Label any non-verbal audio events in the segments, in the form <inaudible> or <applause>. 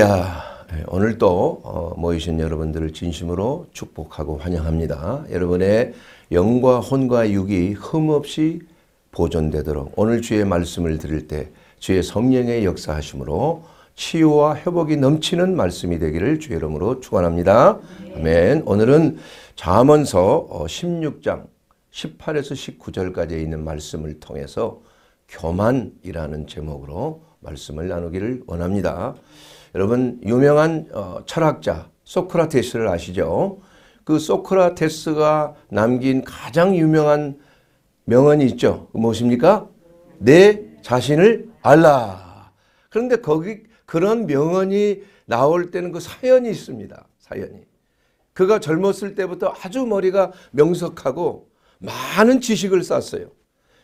야, 네, 오늘도 어, 모이신 여러분들을 진심으로 축복하고 환영합니다. 여러분의 영과 혼과 육이 흠없이 보존되도록 오늘 주의 말씀을 드릴 때 주의 성령의 역사하심으로 치유와 회복이 넘치는 말씀이 되기를 주의 이름으로 축원합니다. 아멘. 오늘은 잠언서 16장 어, 18에서 1 9절까지 있는 말씀을 통해서 교만이라는 제목으로 말씀을 나누기를 원합니다. 여러분 유명한 어, 철학자 소크라테스를 아시죠? 그 소크라테스가 남긴 가장 유명한 명언이 있죠. 그 무엇입니까? 내 자신을 알라. 그런데 거기 그런 명언이 나올 때는 그 사연이 있습니다. 사연이. 그가 젊었을 때부터 아주 머리가 명석하고 많은 지식을 쌓았어요.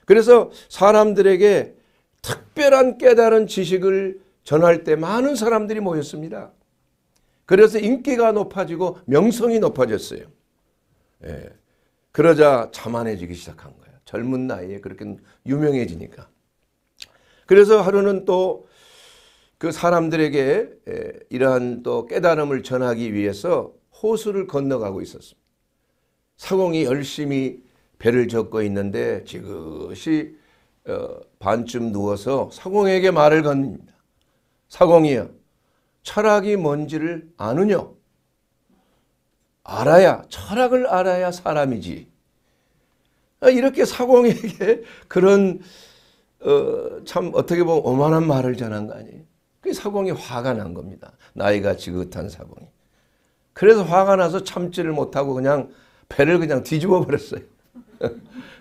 그래서 사람들에게 특별한 깨달은 지식을 전할 때 많은 사람들이 모였습니다. 그래서 인기가 높아지고 명성이 높아졌어요. 예. 그러자 자만해지기 시작한 거예요. 젊은 나이에 그렇게 유명해지니까. 그래서 하루는 또 그 사람들에게 예, 이러한 또 깨달음을 전하기 위해서 호수를 건너가고 있었습니다. 사공이 열심히 배를 젓고 있는데 지그시 어, 반쯤 누워서 사공에게 말을 건니다 사공이여 철학이 뭔지를 아느냐? 알아야 철학을 알아야 사람이지. 아, 이렇게 사공에게 <laughs> 그런 어, 참 어떻게 보면 오만한 말을 전한 거 아니에요. 그 사공이 화가 난 겁니다. 나이가 지긋한 사공이. 그래서 화가 나서 참지를 못하고 그냥 배를 그냥 뒤집어 버렸어요. <laughs>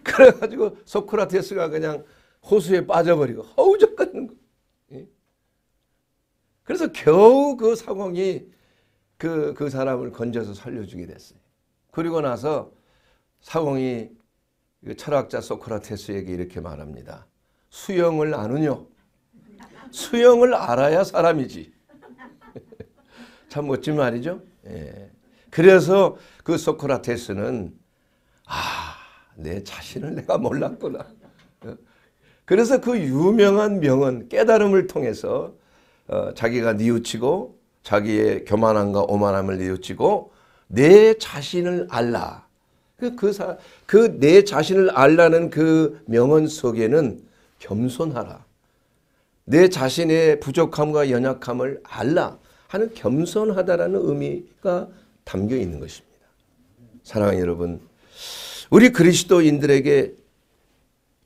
그래가지고 소크라테스가 그냥 호수에 빠져버리고 허우적거는 거. 그래서 겨우 그 사공이 그, 그 사람을 건져서 살려주게 됐어요. 그리고 나서 사공이 그 철학자 소크라테스에게 이렇게 말합니다. 수영을 아느냐? 수영을 알아야 사람이지. <laughs> 참 멋진 말이죠. 예. 그래서 그 소크라테스는 아, 내 자신을 내가 몰랐구나. 어? 그래서 그 유명한 명언 깨달음을 통해서 어, 자기가 뉘우치고 자기의 교만함과 오만함을 뉘우치고 내 자신을 알라. 그내 그, 그, 그 자신을 알라는 그 명언 속에는 겸손하라. 내 자신의 부족함과 연약함을 알라 하는 겸손하다라는 의미가 담겨 있는 것입니다. 사랑하는 여러분, 우리 그리스도인들에게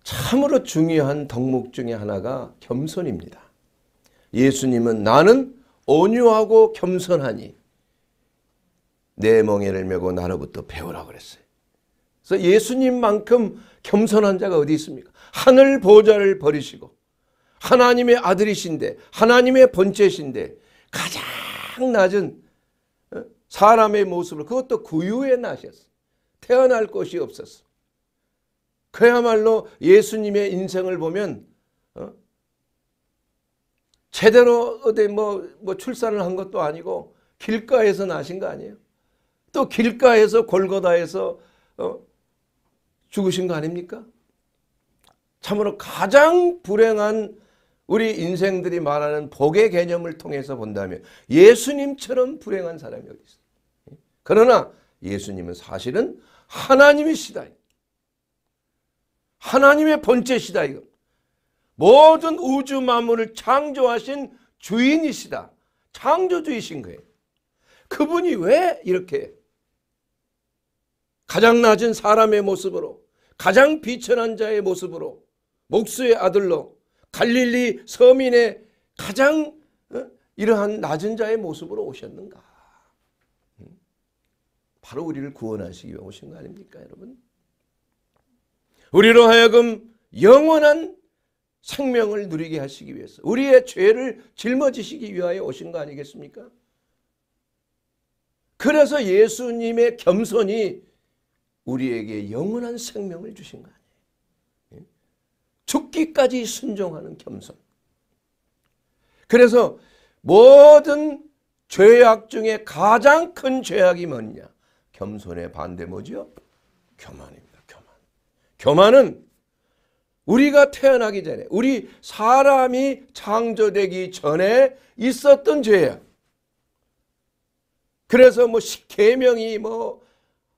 참으로 중요한 덕목 중의 하나가 겸손입니다. 예수님은 나는 온유하고 겸손하니 내 멍에를 메고 나로부터 배우라 그랬어요. 그래서 예수님만큼 겸손한 자가 어디 있습니까? 하늘 보좌를 버리시고 하나님의 아들이신데 하나님의 번째신데 가장 낮은 어? 사람의 모습을 그것도 구유에 나셨어. 태어날 곳이 없었어. 그야말로 예수님의 인생을 보면 제대로 어디 뭐, 뭐 출산을 한 것도 아니고 길가에서 나신 거 아니에요? 또 길가에서 골고다에서 어, 죽으신 거 아닙니까? 참으로 가장 불행한 우리 인생들이 말하는 복의 개념을 통해서 본다면 예수님처럼 불행한 사람이 어디 있어 그러나 예수님은 사실은 하나님이시다. 하나님의 본체시다 이거. 모든 우주 만물을 창조하신 주인이시다. 창조주이신 거예요. 그분이 왜 이렇게 가장 낮은 사람의 모습으로 가장 비천한 자의 모습으로 목수의 아들로 갈릴리 서민의 가장 어? 이러한 낮은 자의 모습으로 오셨는가. 음? 바로 우리를 구원하시기 위해 오신 거 아닙니까 여러분? 우리로 하여금 영원한 생명을 누리게 하시기 위해서 우리의 죄를 짊어지시기 위하여 오신 거 아니겠습니까? 그래서 예수님의 겸손이 우리에게 영원한 생명을 주신 거 아니에요. 예? 죽기까지 순종하는 겸손. 그래서 모든 죄악 중에 가장 큰 죄악이 뭐냐? 겸손의 반대 뭐지 교만입니다. 교만. 교만은 우리가 태어나기 전에 우리 사람이 창조되기 전에 있었던 죄야. 그래서 뭐계명이뭐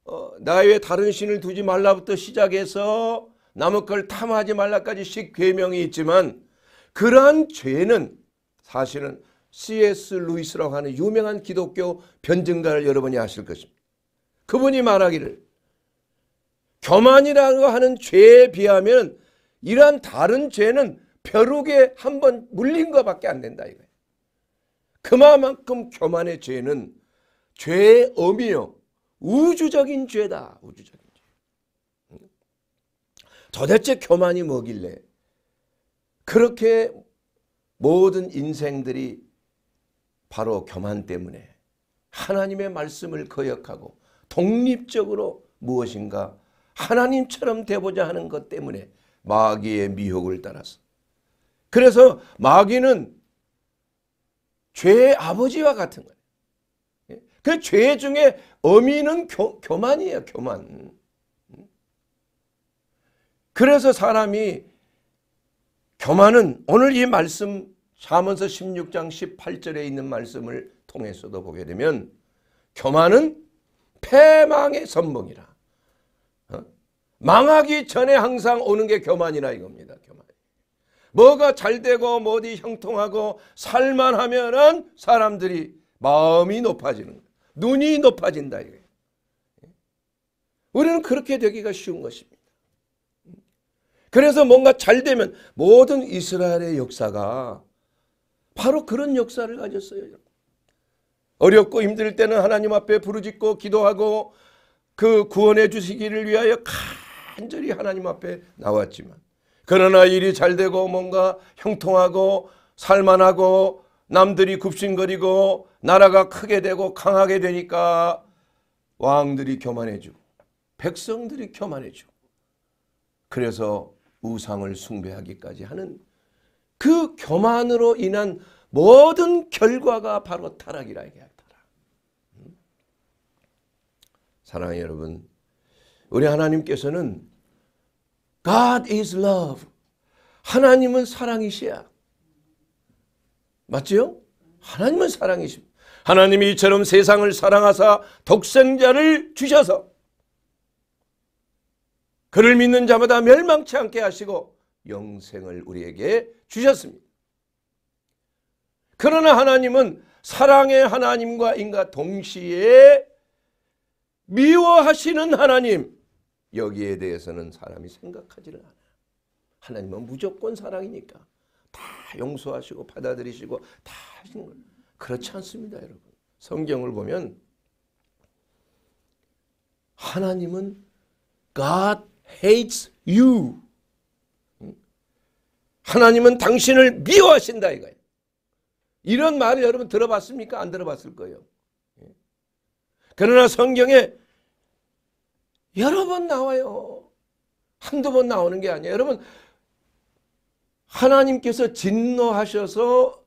어, 나의 다른 신을 두지 말라부터 시작해서 남의 걸 탐하지 말라까지 십계명이 있지만 그러한 죄는 사실은 C.S. 루이스라고 하는 유명한 기독교 변증가를 여러분이 아실 것입니다. 그분이 말하기를 교만이라고 하는 죄에 비하면 이러한 다른 죄는 벼룩에 한 번 물린 것밖에 안 된다 이거예요. 그만큼 교만의 죄는 죄의 의미요. 우주적인 죄다. 우주적인 죄. 도대체 교만이 뭐길래 그렇게 모든 인생들이 바로 교만 때문에 하나님의 말씀을 거역하고 독립적으로 무엇인가 하나님처럼 되보자 하는 것 때문에 마귀의 미혹을 따라서. 그래서 마귀는 죄의 아버지와 같은 거예요. 예? 그죄 중에 어미는 교, 교만이에요. 교만. 음? 그래서 사람이 교만은 오늘 이 말씀 사문서 16장 18절에 있는 말씀을 통해서도 보게 되면 교만은 패망의 선봉이라. 망하기 전에 항상 오는 게교만이나 이겁니다. 교만. 뭐가 잘 되고 뭐 어디 형통하고 살만 하면은 사람들이 마음이 높아지는 눈이 높아진다 이거예요. 우리는 그렇게 되기가 쉬운 것입니다. 그래서 뭔가 잘 되면 모든 이스라엘의 역사가 바로 그런 역사를 가졌어요. 어렵고 힘들 때는 하나님 앞에 부르짖고 기도하고 그 구원해 주시기를 위하여 간절히 하나님 앞에 나왔지만 그러나 일이 잘 되고 뭔가 형통하고 살만하고 남들이 굽신거리고 나라가 크게 되고 강하게 되니까 왕들이 교만해지고 백성들이 교만해지고 그래서 우상을 숭배하기까지 하는 그 교만으로 인한 모든 결과가 바로 타락이라 얘기합니다. 사랑하는 여러분 우리 하나님께서는 God is love. 하나님은 사랑이시야. 맞지요? 하나님은 사랑이십니다. 하나님이 이처럼 세상을 사랑하사 독생자를 주셔서 그를 믿는 자마다 멸망치 않게 하시고 영생을 우리에게 주셨습니다. 그러나 하나님은 사랑의 하나님과 인과 동시에 미워하시는 하나님 여기에 대해서는 사람이 생각하지를 않아요. 하나님은 무조건 사랑이니까 다 용서하시고 받아들이시고 다 하신 걸 그렇지 않습니다, 여러분. 성경을 보면 하나님은 God hates you. 하나님은 당신을 미워하신다 이거예요. 이런 말을 여러분 들어봤습니까? 안 들어봤을 거예요. 예. 그러나 성경에 여러 번 나와요. 한두 번 나오는 게 아니에요. 여러분 하나님께서 진노하셔서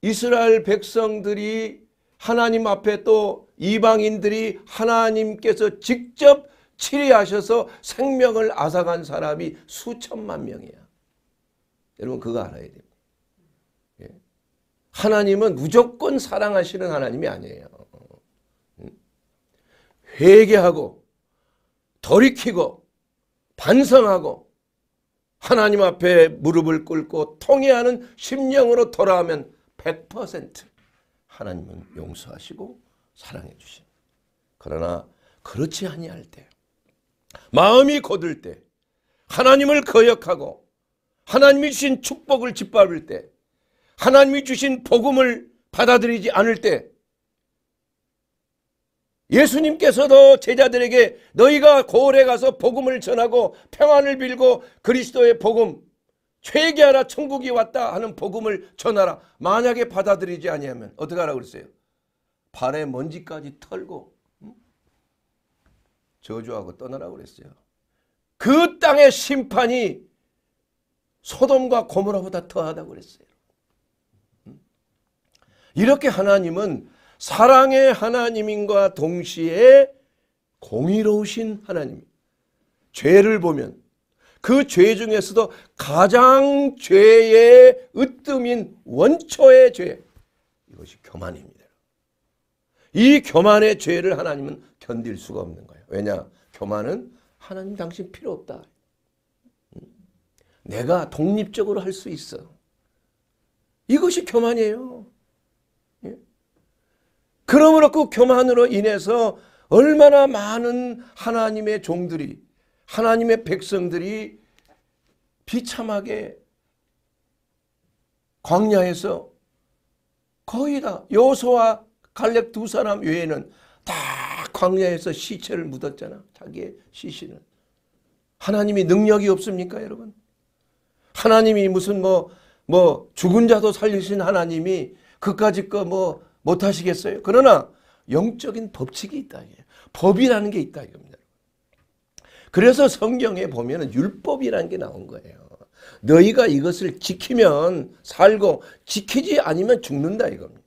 이스라엘 백성들이 하나님 앞에 또 이방인들이 하나님께서 직접 치리하셔서 생명을 앗아간 사람이 수천만 명이야. 여러분 그거 알아야 됩니다. 예. 하나님은 무조건 사랑하시는 하나님이 아니에요. 회개하고 돌이키고 반성하고 하나님 앞에 무릎을 꿇고 통회하는 심령으로 돌아오면 100% 하나님은 용서하시고 사랑해 주십니다. 그러나 그렇지 아니할 때 마음이 고들 때 하나님을 거역하고 하나님이 주신 축복을 짓밟을 때 하나님이 주신 복음을 받아들이지 않을 때 예수님께서도 제자들에게 너희가 고을에 가서 복음을 전하고 평안을 빌고 그리스도의 복음 최개하라 천국이 왔다 하는 복음을 전하라. 만약에 받아들이지 아니하면 어떻게 하라고 그랬어요? 발에 먼지까지 털고 저주하고 떠나라고 그랬어요. 그 땅의 심판이 소돔과 고모라보다 더하다고 그랬어요. 이렇게 하나님은 사랑의 하나님인과 동시에 공의로우신 하나님. 죄를 보면 그 죄 중에서도 가장 죄의 으뜸인 원초의 죄. 이것이 교만입니다. 이 교만의 죄를 하나님은 견딜 수가 없는 거예요. 왜냐? 교만은 하나님 당신 필요 없다. 음? 내가 독립적으로 할 수 있어. 이것이 교만이에요. 그러므로 그 교만으로 인해서 얼마나 많은 하나님의 종들이 하나님의 백성들이 비참하게 광야에서 거의 다 요소와 아 갈렙 두 사람 외에는 다 광야에서 시체를 묻었잖아. 자기의 시신을. 하나님이 능력이 없습니까 여러분? 하나님이 무슨 뭐, 뭐 죽은 자도 살리신 하나님이 그까짓 거뭐 못 하시겠어요? 그러나 영적인 법칙이 있다. 법이라는 게 있다 이겁니다. 그래서 성경에 보면 율법이라는 게 나온 거예요. 너희가 이것을 지키면 살고 지키지 않으면 죽는다 이겁니다.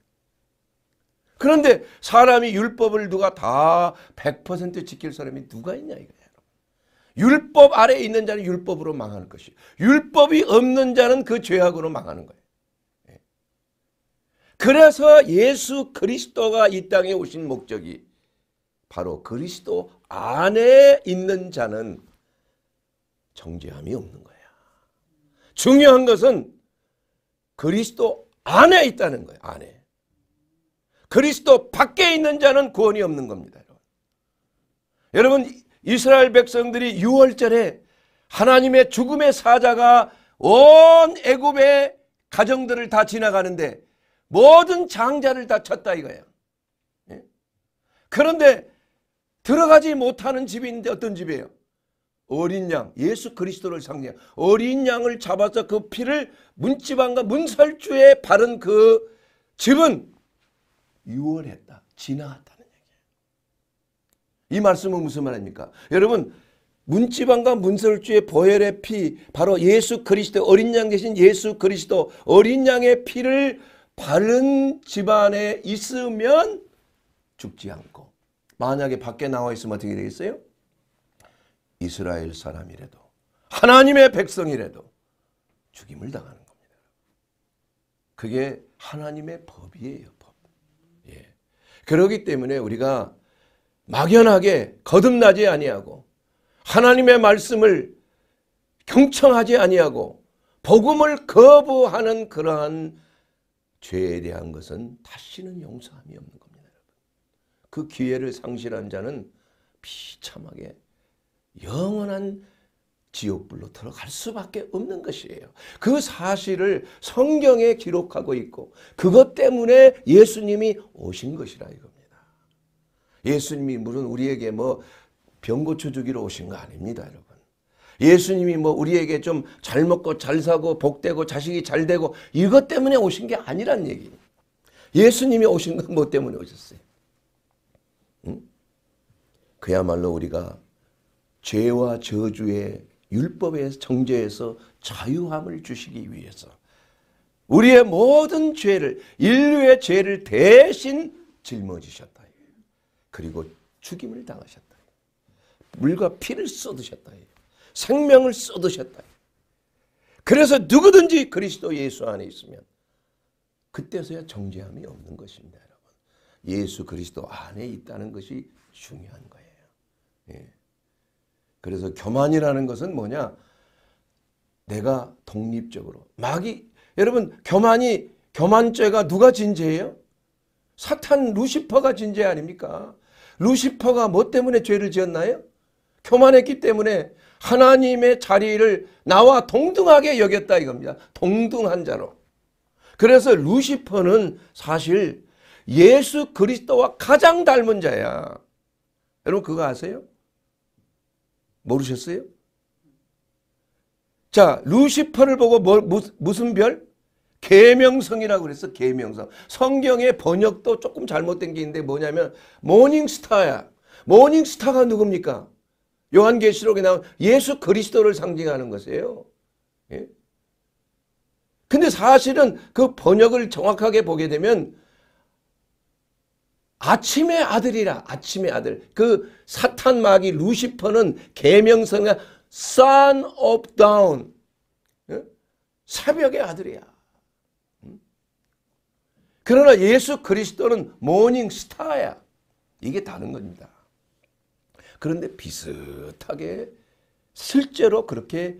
그런데 사람이 율법을 누가 다 100% 지킬 사람이 누가 있냐 이거예요. 율법 아래에 있는 자는 율법으로 망하는 것이 율법이 없는 자는 그 죄악으로 망하는 거예요. 그래서 예수 그리스도가 이 땅에 오신 목적이 바로 그리스도 안에 있는 자는 정죄함이 없는 거야. 중요한 것은 그리스도 안에 있다는 거예요. 안에. 그리스도 밖에 있는 자는 구원이 없는 겁니다. 여러분 이스라엘 백성들이 6월절에 하나님의 죽음의 사자가 온 애굽의 가정들을 다 지나가는데 모든 장자를 다 쳤다 이거예요. 예? 그런데 들어가지 못하는 집이 있는데 어떤 집이에요? 어린 양, 예수 그리스도를 상징 어린 양을 잡아서 그 피를 문지방과 문설주에 바른 그 집은 유월했다, 지나갔다는 얘기예요. 이 말씀은 무슨 말입니까? 여러분 문지방과 문설주의 보혈의 피, 바로 예수 그리스도, 어린 양 대신 예수 그리스도, 어린 양의 피를 바른 집안에 있으면 죽지 않고 만약에 밖에 나와 있으면 어떻게 되겠어요? 이스라엘 사람이라도 하나님의 백성이라도 죽임을 당하는 겁니다. 그게 하나님의 법이에요. 법. 예. 그러기 때문에 우리가 막연하게 거듭나지 아니하고 하나님의 말씀을 경청하지 아니하고 복음을 거부하는 그러한 죄에 대한 것은 다시는 용서함이 없는 겁니다. 여러분. 그 기회를 상실한 자는 비참하게 영원한 지옥불로 들어갈 수밖에 없는 것이에요. 그 사실을 성경에 기록하고 있고 그것 때문에 예수님이 오신 것이라 이겁니다. 예수님이 물론 우리에게 뭐 병 고쳐주기로 오신 거 아닙니다. 여러분. 예수님이 뭐 우리에게 좀 잘 먹고 잘 사고 복되고 자식이 잘 되고 이것 때문에 오신 게 아니란 얘기. 예수님이 오신 건 뭐 때문에 오셨어요? 응? 그야말로 우리가 죄와 저주의 율법의 정죄에서 자유함을 주시기 위해서 우리의 모든 죄를 인류의 죄를 대신 짊어지셨다. 그리고 죽임을 당하셨다. 물과 피를 쏟으셨다. 생명을 쏟으셨다. 그래서 누구든지 그리스도 예수 안에 있으면 그때서야 정죄함이 없는 것입니다. 여러분. 예수 그리스도 안에 있다는 것이 중요한 거예요. 예. 그래서 교만이라는 것은 뭐냐? 내가 독립적으로 마귀 여러분 교만이 교만죄가 누가 진죄예요? 사탄 루시퍼가 진죄 아닙니까? 루시퍼가 뭐 때문에 죄를 지었나요? 교만했기 때문에 하나님의 자리를 나와 동등하게 여겼다 이겁니다. 동등한 자로. 그래서 루시퍼는 사실 예수 그리스도와 가장 닮은 자야. 여러분 그거 아세요? 모르셨어요? 자, 루시퍼를 보고 뭐, 무슨 별? 계명성이라고 그랬어. 계명성. 성경의 번역도 조금 잘못된 게 있는데 뭐냐면 모닝스타야. 모닝스타가 누굽니까? 요한계시록에 나온 예수 그리스도를 상징하는 것이에요. 예? 근데 사실은 그 번역을 정확하게 보게 되면 아침의 아들이라 아침의 아들 그 사탄 마귀 루시퍼는 개명성이 son of dawn 예? 새벽의 아들이야. 음? 그러나 예수 그리스도는 모닝 스타야. 이게 다른 겁니다. 그런데 비슷하게 실제로 그렇게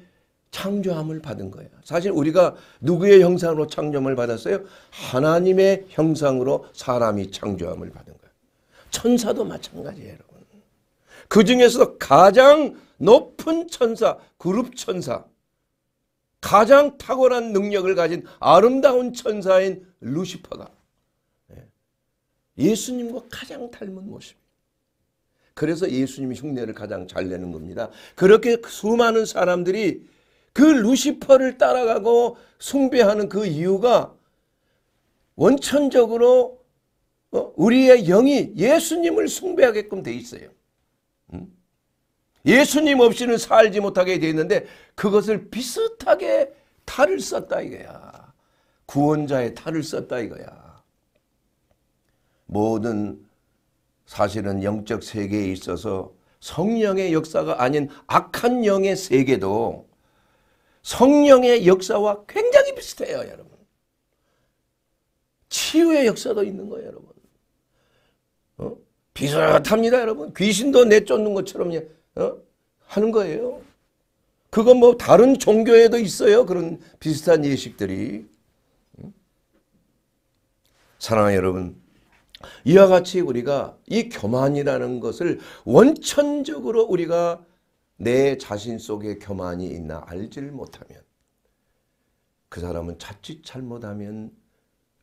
창조함을 받은 거예요. 사실 우리가 누구의 형상으로 창조함을 받았어요? 하나님의 형상으로 사람이 창조함을 받은 거예 천사도 마찬가지예요, 여러분. 그 중에서 가장 높은 천사, 그룹 천사, 가장 탁월한 능력을 가진 아름다운 천사인 루시퍼가 예, 예수님과 가장 닮은 모습. 그래서 예수님이 흉내를 가장 잘 내는 겁니다. 그렇게 수많은 사람들이 그 루시퍼를 따라가고 숭배하는 그 이유가 원천적으로 어, 우리의 영이 예수님을 숭배하게끔 돼 있어요. 음? 예수님 없이는 살지 못하게 돼 있는데 그것을 비슷하게 탈을 썼다 이거야. 구원자의 탈을 썼다 이거야. 모든 사실은 영적 세계에 있어서 성령의 역사가 아닌 악한 영의 세계도 성령의 역사와 굉장히 비슷해요, 여러분. 치유의 역사도 있는 거예요, 여러분. 어? 비슷합니다, 여러분. 귀신도 내쫓는 것처럼 어? 하는 거예요. 그건 뭐 다른 종교에도 있어요. 그런 비슷한 예식들이. 사랑하는 여러분, 이와 같이 우리가 이 교만이라는 것을 원천적으로 우리가 내 자신 속에 교만이 있나 알지를 못하면 그 사람은 자칫 잘못하면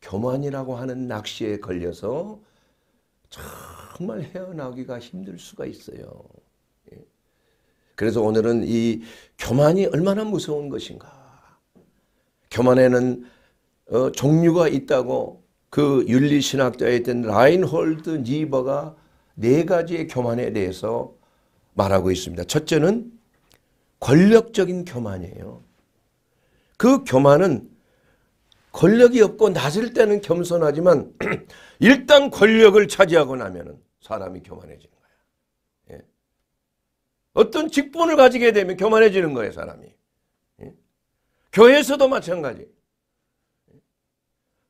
교만이라고 하는 낚시에 걸려서 정말 헤어나기가 힘들 수가 있어요. 예. 그래서 오늘은 이 교만이 얼마나 무서운 것인가. 교만에는 어, 종류가 있다고 그 윤리신학자였던 라인홀드 니버가 네 가지의 교만에 대해서 말하고 있습니다. 첫째는 권력적인 교만이에요. 그 교만은 권력이 없고 낮을 때는 겸손하지만 <clears throat> 일단 권력을 차지하고 나면 사람이 교만해지는 거야. 예. 어떤 직분을 가지게 되면 교만해지는 거예요, 사람이. 예. 교회에서도 마찬가지.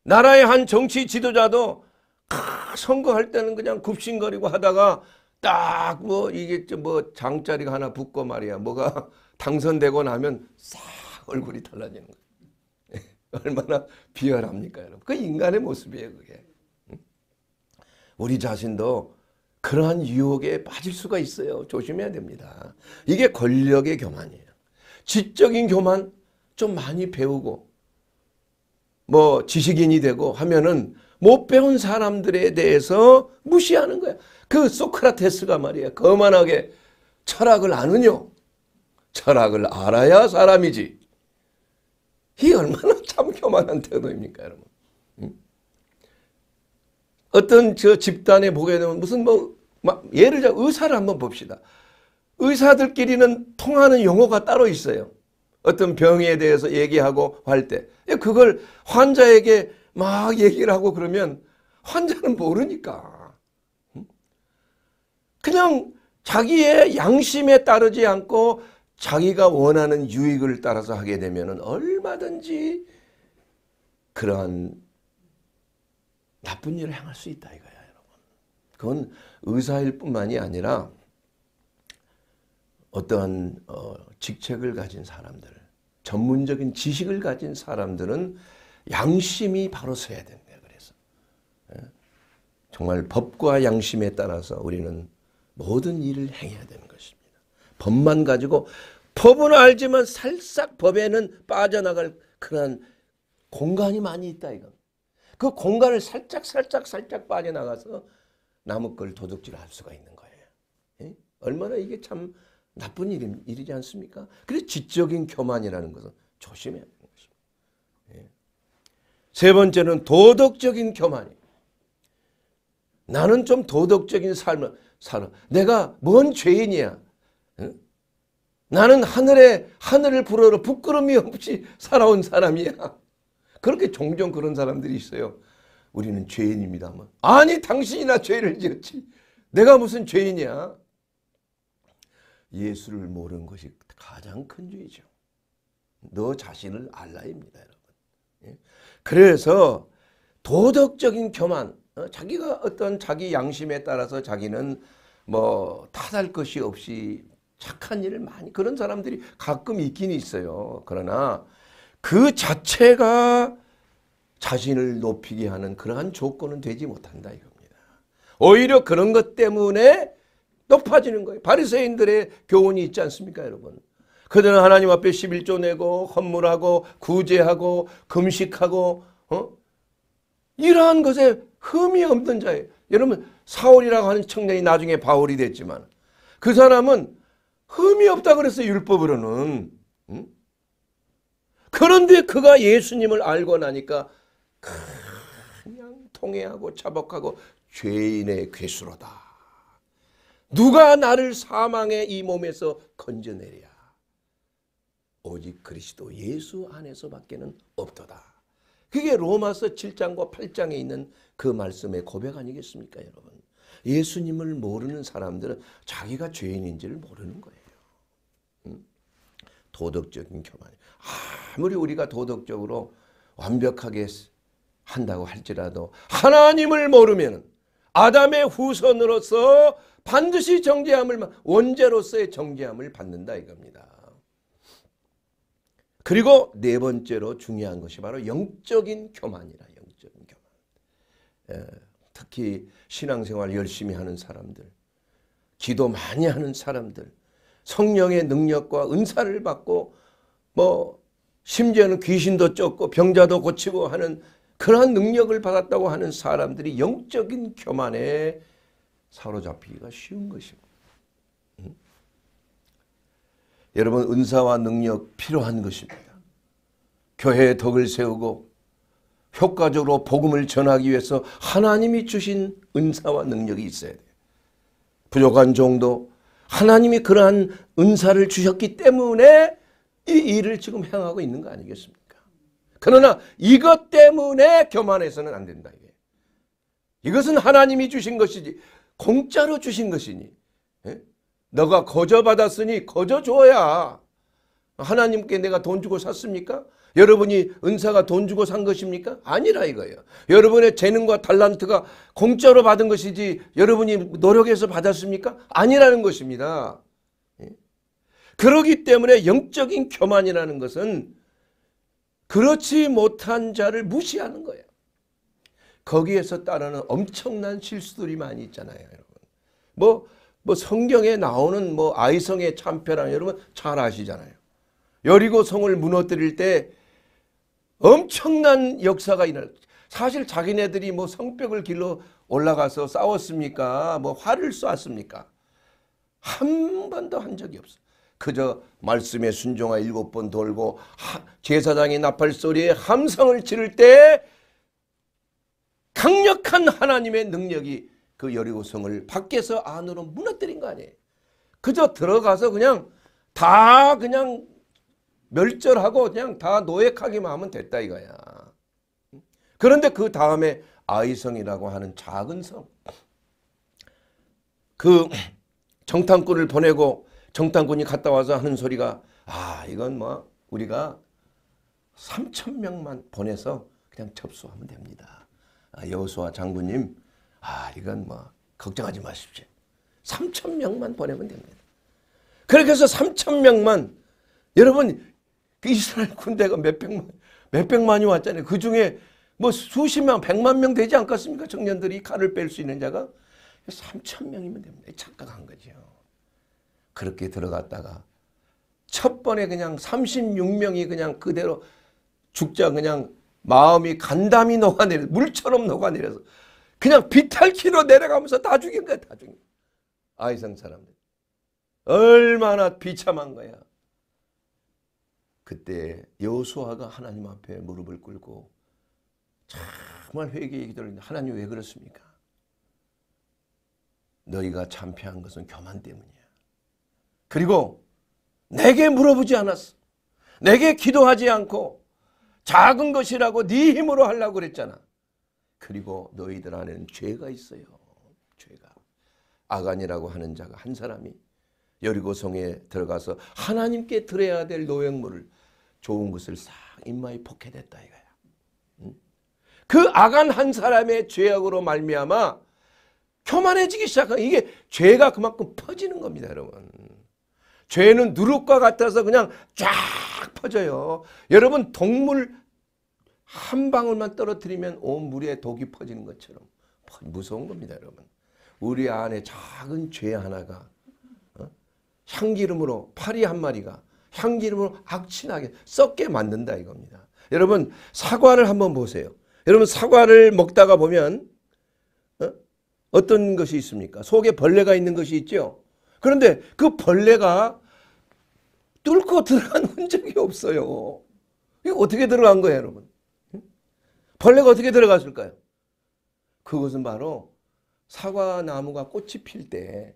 나라의 한 정치 지도자도 아, 선거할 때는 그냥 굽신거리고 하다가 딱 뭐 이게 뭐 장자리가 하나 붙고 말이야 뭐가 <laughs> 당선되고 나면 싹 얼굴이 달라지는 거예요. 얼마나 비열합니까 여러분. 그 인간의 모습이에요 그게. 우리 자신도 그러한 유혹에 빠질 수가 있어요. 조심해야 됩니다. 이게 권력의 교만이에요. 지적인 교만 좀 많이 배우고 뭐 지식인이 되고 하면은 못 배운 사람들에 대해서 무시하는 거야. 그 소크라테스가 말이야. 거만하게 철학을 아느냐? 철학을 알아야 사람이지. 이 얼마나 참 교만한 태도입니까, 여러분. 음? 어떤 저 집단에 보게 되면 무슨 뭐, 예를 들어 의사를 한번 봅시다. 의사들끼리는 통하는 용어가 따로 있어요. 어떤 병에 대해서 얘기하고 할때 예, 그걸 환자에게 막 얘기를 하고 그러면 환자는 모르니까 그냥 자기의 양심에 따르지 않고 자기가 원하는 유익을 따라서 하게 되면 얼마든지 그러한 나쁜 일을 행할 수 있다 이거야 여러분. 그건 의사일 뿐만이 아니라 어떠한 어, 직책을 가진 사람들, 전문적인 지식을 가진 사람들은 양심이 바로 서야 된다. 그래서 예? 정말 법과 양심에 따라서 우리는 모든 일을 행해야 되는 것입니다. 법만 가지고 법은 알지만 살짝 법에는 빠져나갈 그런 공간이 많이 있다 이거. 그 공간을 살짝 살짝 살짝 빠져나가서 나의걸 도둑질할 수가 있는 거예요. 예? 얼마나 이게 참 나쁜 일, 일이지 않습니까? 그래서 지적인 교만이라는 것은 조심해야 되는 것입니다. 예. 세 번째는 도덕적인 교만이 나는 좀 도덕적인 삶을 살아. 내가 뭔 죄인이야. 나는 하늘에 하늘을 불어러 부끄러움이 없이 살아온 사람이야. 그렇게 종종 그런 사람들이 있어요. 우리는 죄인입니다만. 아니 당신이나 죄를 지었지. 내가 무슨 죄인이야. 예수를 모르는 것이 가장 큰 죄죠. 너 자신을 알라입니다, 여러분. 예? 그래서 도덕적인 교만, 어, 자기가 어떤 자기 양심에 따라서 자기는 뭐 탓할 것이 없이 착한 일을 많이 그런 사람들이 가끔 있긴 있어요. 그러나 그 자체가 자신을 높이게 하는 그러한 조건은 되지 못한다 이겁니다. 오히려 그런 것 때문에 높아지는 거예요. 바리새인들의 교훈이 있지 않습니까, 여러분? 그들은 하나님 앞에 11조 내고 헌물하고 구제하고 금식하고 어? 이러한 것에 흠이 없는 자예요. 여러분 사울이라고 하는 청년이 나중에 바울이 됐지만 그 사람은 흠이 없다 그랬어요. 율법으로는. 응? 그런데 그가 예수님을 알고 나니까 그냥 통해하고 자복하고 죄인의 괴수로다. 누가 나를 사망의 이 몸에서 건져내랴? 오직 그리스도 예수 안에서밖에는 없도다. 그게 로마서 7장과 8장에 있는 그 말씀의 고백 아니겠습니까, 여러분? 예수님을 모르는 사람들은 자기가 죄인인지를 모르는 거예요. 음? 도덕적인 교만. 아무리 우리가 도덕적으로 완벽하게 한다고 할지라도 하나님을 모르면 아담의 후손으로서 반드시 정죄함을 원죄로서의 정죄함을 받는다 이겁니다. 그리고 네 번째로 중요한 것이 바로 영적인 교만이라 영적인 교만. 예, 특히 신앙생활 열심히 하는 사람들, 기도 많이 하는 사람들, 성령의 능력과 은사를 받고 뭐 심지어는 귀신도 쫓고 병자도 고치고 하는 그러한 능력을 받았다고 하는 사람들이 영적인 교만에 사로잡히기가 쉬운 것입니다. 응? 여러분 은사와 능력 필요한 것입니다. 교회의 덕을 세우고 효과적으로 복음을 전하기 위해서 하나님이 주신 은사와 능력이 있어야 돼요. 부족한 정도 하나님이 그러한 은사를 주셨기 때문에 이 일을 지금 행하고 있는 거 아니겠습니까? 그러나 이것 때문에 교만해서는 안 된다. 이것은 하나님이 주신 것이지 공짜로 주신 것이니 예? 너가 거저 받았으니 거저 줘야 하나님께 내가 돈 주고 샀습니까? 여러분이 은사가 돈 주고 산 것입니까? 아니라 이거예요. 여러분의 재능과 달란트가 공짜로 받은 것이지 여러분이 노력해서 받았습니까? 아니라는 것입니다. 예? 그러기 때문에 영적인 교만이라는 것은 그렇지 못한 자를 무시하는 거예요. 거기에서 따르는 엄청난 실수들이 많이 있잖아요. 여러분. 뭐, 뭐 성경에 나오는 뭐 아이성의 참패라 여러분 잘 아시잖아요. 여리고 성을 무너뜨릴 때 엄청난 역사가 일어 사실 자기네들이 뭐 성벽을 길러 올라가서 싸웠습니까? 뭐 화를 쐈습니까? 한 번도 한 적이 없어. 그저 말씀에 순종하 일곱 번 돌고 제사장이 나팔 소리에 함성을 지를 때 강력한 하나님의 능력이 그 여리고성을 밖에서 안으로 무너뜨린 거 아니에요. 그저 들어가서 그냥 다 그냥 멸절하고 그냥 다 노획하기만 하면 됐다 이거야. 그런데 그 다음에 아이성이라고 하는 작은 성. 그 정탐꾼을 보내고 정탐꾼이 갔다 와서 하는 소리가 아 이건 뭐 우리가 3천 명만 보내서 그냥 접수하면 됩니다. 아, 여호수아 장군님, 아 이건 뭐 걱정하지 마십시오. 3천 명만 보내면 됩니다. 그렇게 해서 3천 명만 여러분 그 이스라엘 군대가 몇 백만 몇 백만이 왔잖아요. 그 중에 뭐 수십만 백만 명 되지 않겠습니까? 청년들이 칼을 뺄 수 있는 자가 3천 명이면 됩니다. 착각한 거죠. 그렇게 들어갔다가 첫 번에 그냥 36명이 그냥 그대로 죽자 그냥 마음이 간담이 녹아내려 물처럼 녹아내려서 그냥 비탈키로 내려가면서 다 죽인 거야 다 죽인 거야. 아이성 사람들 얼마나 비참한 거야 그때 여수아가 하나님 앞에 무릎을 꿇고 정말 회개의 기도를 했는데 하나님 왜 그렇습니까 너희가 참패한 것은 교만 때문이야 그리고 내게 물어보지 않았어 내게 기도하지 않고 작은 것이라고 네 힘으로 하려고 그랬잖아. 그리고 너희들 안에는 죄가 있어요. 죄가. 아간이라고 하는 자가 한 사람이 여리고성에 들어가서 하나님께 드려야 될 노역물을 좋은 것을 싹 입마에 폭해댔다 이거야. 응? 그 아간 한 사람의 죄악으로 말미암아 교만해지기 시작한 이게 죄가 그만큼 퍼지는 겁니다 여러분. 죄는 누룩과 같아서 그냥 쫙쫙 퍼져요. 여러분 동물 한 방울만 떨어뜨리면 온 물에 독이 퍼지는 것처럼 무서운 겁니다. 여러분. 우리 안에 작은 죄 하나가 어? 향기름으로 파리 한 마리가 향기름으로 악취나게 썩게 만든다 이겁니다. 여러분 사과를 한번 보세요. 여러분 사과를 먹다가 보면 어? 떤 것이 있습니까? 속에 벌레가 있는 것이 있죠. 그런데 그 벌레가 뚫고 <laughs> 들어간 흔적이 없어요. 이거 어떻게 들어간 거예요, 여러분? 벌레가 어떻게 들어갔을까요? 그것은 바로 사과나무가 꽃이 필 때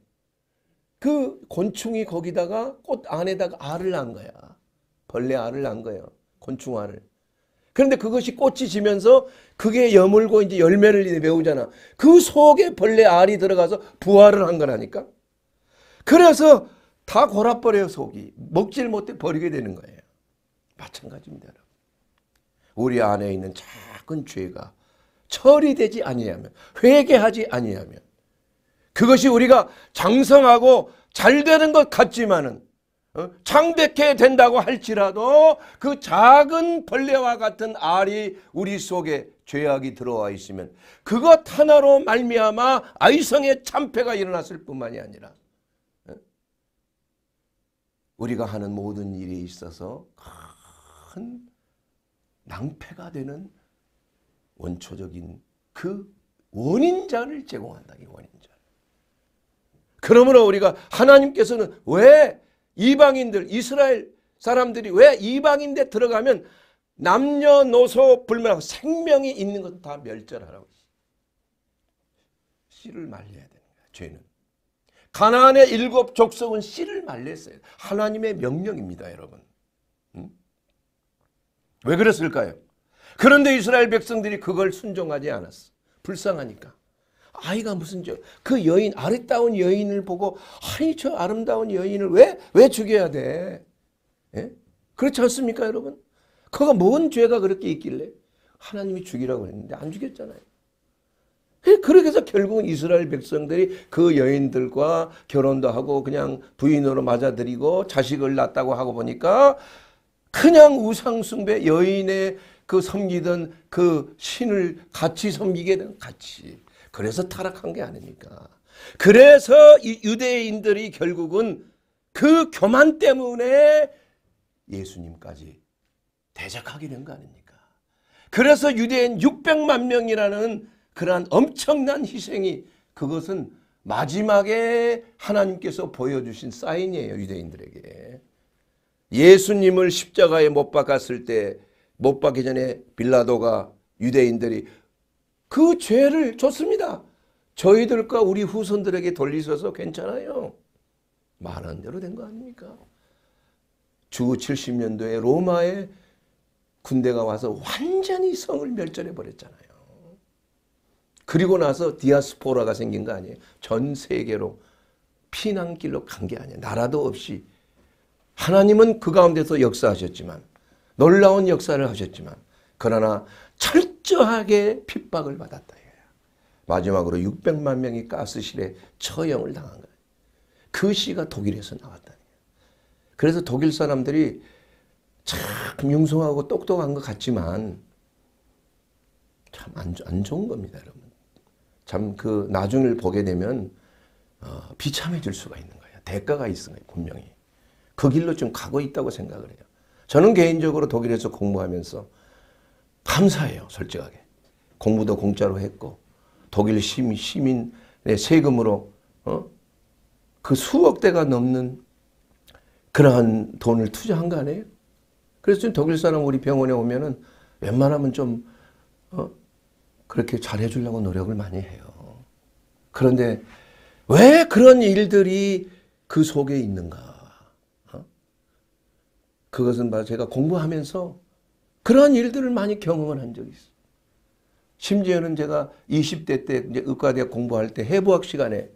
그 곤충이 거기다가 꽃 안에다가 알을 낳은 거야. 벌레 알을 낳은 거예요. 곤충 알을. 그런데 그것이 꽃이 지면서 그게 여물고 이제 열매를 맺우잖아. 그 속에 벌레 알이 들어가서 부화를 한 거라니까. 그래서 다 골아버려요 속이. 먹질 못해 버리게 되는 거예요. 마찬가지입니다. 여러분. 우리 안에 있는 작은 죄가 처리되지 아니하면 회개하지 아니하면 그것이 우리가 장성하고 잘 되는 것 같지만은 어? 창백해 된다고 할지라도 그 작은 벌레와 같은 알이 우리 속에 죄악이 들어와 있으면 그것 하나로 말미암아 아이성의 참패가 일어났을 뿐만이 아니라 우리가 하는 모든 일에 있어서 큰 낭패가 되는 원초적인 그 원인자를 제공한다. 이 원인자. 그러므로 우리가 하나님께서는 왜 이방인들 이스라엘 사람들이 왜 이방인데 들어가면 남녀노소 불문하고 생명이 있는 것도 다 멸절하라고 씨를 말려야 되는 거 죄는 가나안의 일곱 족속은 씨를 말렸어요. 하나님의 명령입니다, 여러분. 음? 왜 그랬을까요? 그런데 이스라엘 백성들이 그걸 순종하지 않았어. 불쌍하니까. 아이가 무슨 저그 여인 아름다운 여인을 보고 아니 저 아름다운 여인을 왜 왜 죽여야 돼? 예? 그렇지 않습니까, 여러분? 그가 뭔 죄가 그렇게 있길래 하나님이 죽이라고 했는데 안 죽였잖아요. 그, 그렇게 해서 결국은 이스라엘 백성들이 그 여인들과 결혼도 하고 그냥 부인으로 맞아들이고 자식을 낳았다고 하고 보니까 그냥 우상숭배 여인의 그 섬기던 그 신을 같이 섬기게 된 같이 그래서 타락한 게 아닙니까? 그래서 유대인들이 결국은 그 교만 때문에 예수님까지 대적하게 된 거 아닙니까? 그래서 유대인 600만 명이라는 그러한 엄청난 희생이 그것은 마지막에 하나님께서 보여주신 사인이에요. 유대인들에게. 예수님을 십자가에 못 박았을 때 못 박기 전에 빌라도가 유대인들이 그 죄를 줬습니다. 저희들과 우리 후손들에게 돌리셔서 괜찮아요. 말한 대로 된 거 아닙니까? 주 70년도에 로마에 군대가 와서 완전히 성을 멸절해 버렸잖아요. 그리고 나서 디아스포라가 생긴 거 아니에요. 전 세계로 피난길로 간 게 아니에요. 나라도 없이 하나님은 그 가운데서 역사하셨지만 놀라운 역사를 하셨지만 그러나 철저하게 핍박을 받았다. 마지막으로 600만 명이 가스실에 처형을 당한 거예요. 그 시가 독일에서 나왔다 그래서 독일 사람들이 참 융성하고 똑똑한 것 같지만 참 안 좋은 겁니다, 여러분. 참그 나중을 보게 되면 어, 비참해질 수가 있는 거예요. 대가가 있는 거예요. 분명히. 그 길로 좀 가고 있다고 생각을 해요. 저는 개인적으로 독일에서 공부하면서 감사해요. 솔직하게. 공부도 공짜로 했고 독일 시민, 시민의 세금으로 어? 그 수억 대가 넘는 그러한 돈을 투자한 거 아니에요? 그래서 지금 독일 사람 우리 병원에 오면은 웬만하면 좀 어? 그렇게 잘해주려고 노력을 많이 해요. 그런데 왜 그런 일들이 그 속에 있는가? 어? 그것은 바로 제가 공부하면서 그런 일들을 많이 경험을 한 적이 있어요. 심지어는 제가 20대 때 이제 의과대학 공부할 때 해부학 시간에